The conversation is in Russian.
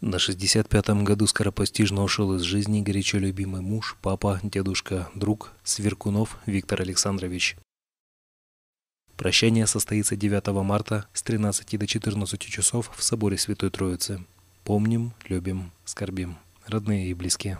На 65-м году скоропостижно ушел из жизни горячо любимый муж, папа, дедушка, друг Сверкунов Виктор Александрович. Прощание состоится 9 марта с 13 до 14 часов в соборе Святой Троицы. Помним, любим, скорбим. Родные и близкие.